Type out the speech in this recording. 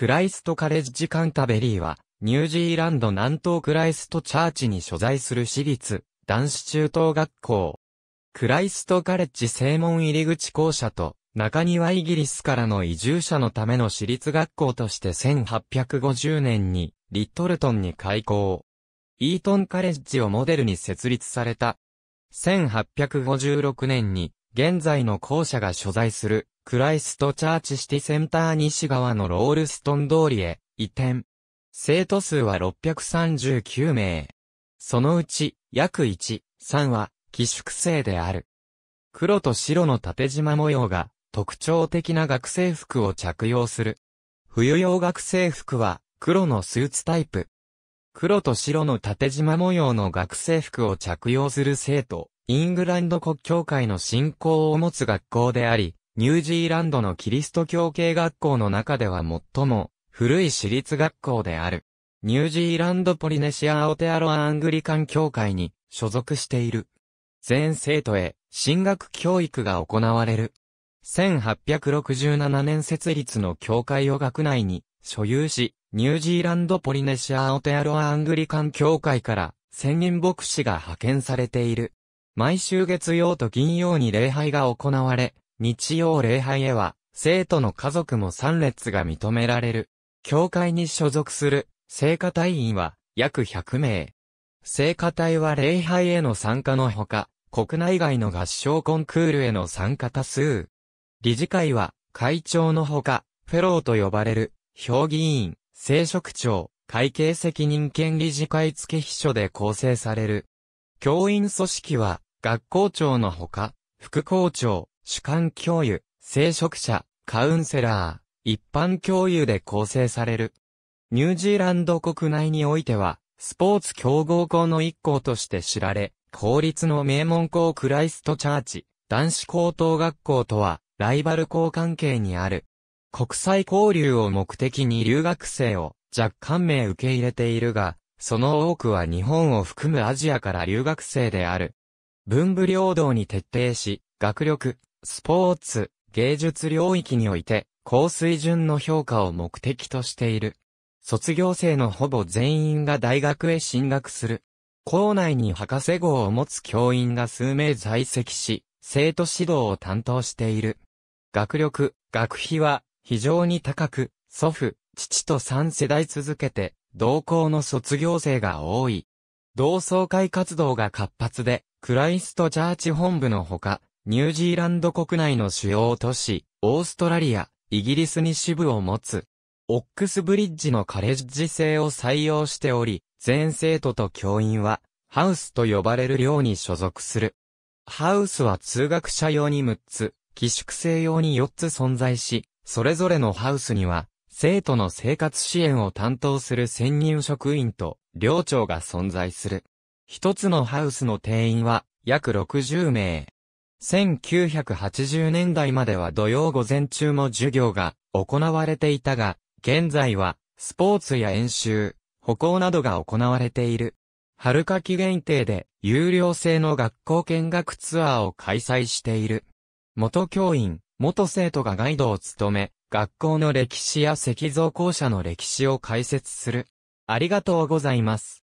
クライストカレッジカンタベリーは、ニュージーランド南東クライストチャーチに所在する私立、男子中等学校。クライストカレッジ正門入り口校舎と、中庭イギリスからの移住者のための私立学校として1850年に、リットルトンに開校。イートンカレッジをモデルに設立された。1856年に、現在の校舎が所在するクライストチャーチシティセンター西側のロールストン通りへ移転。生徒数は639名。そのうち、約1、3は、寄宿生である。黒と白の縦縞模様が、特徴的な学生服を着用する。冬用学生服は、黒のスーツタイプ。黒と白の縦縞模様の学生服を着用する生徒、イングランド国教会の信仰を持つ学校であり、ニュージーランドのキリスト教系学校の中では最も古い私立学校である。ニュージーランドポリネシア・オテアロ・アアングリカン協会に所属している。全生徒へ進学教育が行われる。1867年設立の教会を学内に所有し、ニュージーランドポリネシア・オテアロ・アアングリカン協会から千人牧師が派遣されている。毎週月曜と金曜に礼拝が行われ、日曜礼拝へは、生徒の家族も参列が認められる。教会に所属する、聖歌隊員は、約100名。聖歌隊は礼拝への参加のほか、国内外の合唱コンクールへの参加多数。理事会は、会長のほか、フェローと呼ばれる、評議員、聖職長、会計責任権理事会付秘書で構成される。教員組織は、学校長のほか、副校長、主観教諭、聖職者、カウンセラー、一般教諭で構成される。ニュージーランド国内においては、スポーツ強豪校の一校として知られ、公立の名門校クライストチャーチ、男子高等学校とは、ライバル校関係にある。国際交流を目的に留学生を若干名受け入れているが、その多くは日本を含むアジアから留学生である。文武両道に徹底し、学力、スポーツ、芸術領域において、高水準の評価を目的としている。卒業生のほぼ全員が大学へ進学する。校内に博士号を持つ教員が数名在籍し、生徒指導を担当している。学力、学費は非常に高く、祖父、父と3世代続けて、同校の卒業生が多い。同窓会活動が活発で、クライストチャーチ本部のほか、ニュージーランド国内の主要都市、オーストラリア、イギリスに支部を持つ。オックスブリッジのカレッジ制を採用しており、全生徒と教員は、ハウスと呼ばれる寮に所属する。ハウスは通学者用に6つ、寄宿生用に4つ存在し、それぞれのハウスには、生徒の生活支援を担当する専任職員と、寮長が存在する。一つのハウスの定員は、約60名。1980年代までは土曜午前中も授業が行われていたが、現在はスポーツや演習、歩行などが行われている。春夏季限定で有料制の学校見学ツアーを開催している。元教員、元生徒がガイドを務め、学校の歴史や石造校舎の歴史を解説する。ありがとうございます。